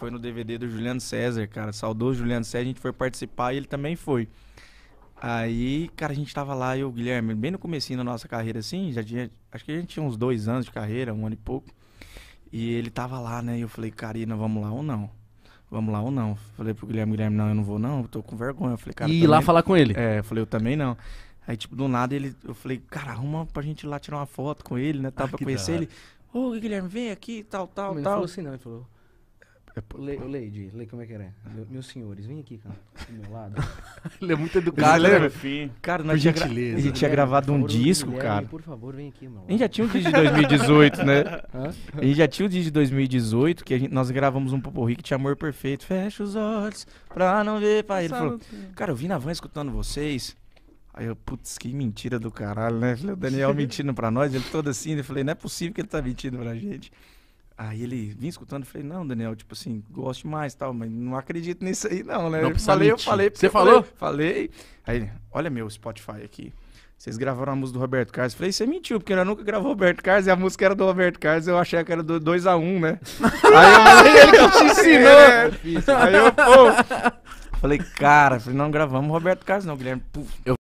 Foi no DVD do Juliano César, cara. Saudou o Juliano César, a gente foi participar e ele também foi. Aí, cara, a gente tava lá, eu, Guilherme, bem no começo da nossa carreira, assim, já tinha. Acho que a gente tinha uns dois anos de carreira, um ano e pouco. E ele tava lá, né? E eu falei, Karina, vamos lá ou não? Vamos lá ou não? Falei pro Guilherme, Guilherme, não, eu não vou, não, eu tô com vergonha. Eu falei, cara. E ir lá falar com ele. É, eu falei, eu também não. Aí, tipo, do nada ele. Eu falei, cara, arruma pra gente ir lá tirar uma foto com ele, né? Tava ah, pra conhecer ele. Ô, oh, Guilherme, vem aqui, tal, tal, tal. Não falou assim, não, ele falou. É le, o Lady, como é que era? meus senhores, vem aqui, cara, do meu lado. Ele é muito educado, né? Cara, nós tinha gentileza. ele tinha gravado favor, um disco, cara. Por favor, vem aqui, meu. A gente já tinha um disco de 2018, né? a gente já tinha um disco de 2018 que gente, nós gravamos um poporri que tinha amor perfeito. Fecha os olhos pra não ver, pai. Ele falou, cara, eu vim na van escutando vocês. Aí eu, putz, que mentira do caralho, né? O Daniel mentindo pra nós, ele todo assim. Eu falei, não é possível que ele tá mentindo pra gente. Aí ele vinha escutando, eu falei, não, Daniel, tipo assim, gosto mais tal, mas não acredito nisso aí, não, né? Não eu falei, eu falei. Você falou? Falei, Aí, olha meu Spotify aqui. Vocês gravaram a música do Roberto Carlos. Eu falei, você mentiu, porque eu nunca gravou Roberto Carlos e a música era do Roberto Carlos, eu achei que era do 2x1, um, né? aí eu falei, ele que te é ensinou. Né? aí eu, pô. Falei, cara, falei, não gravamos Roberto Carlos, não, Guilherme. Puf. Eu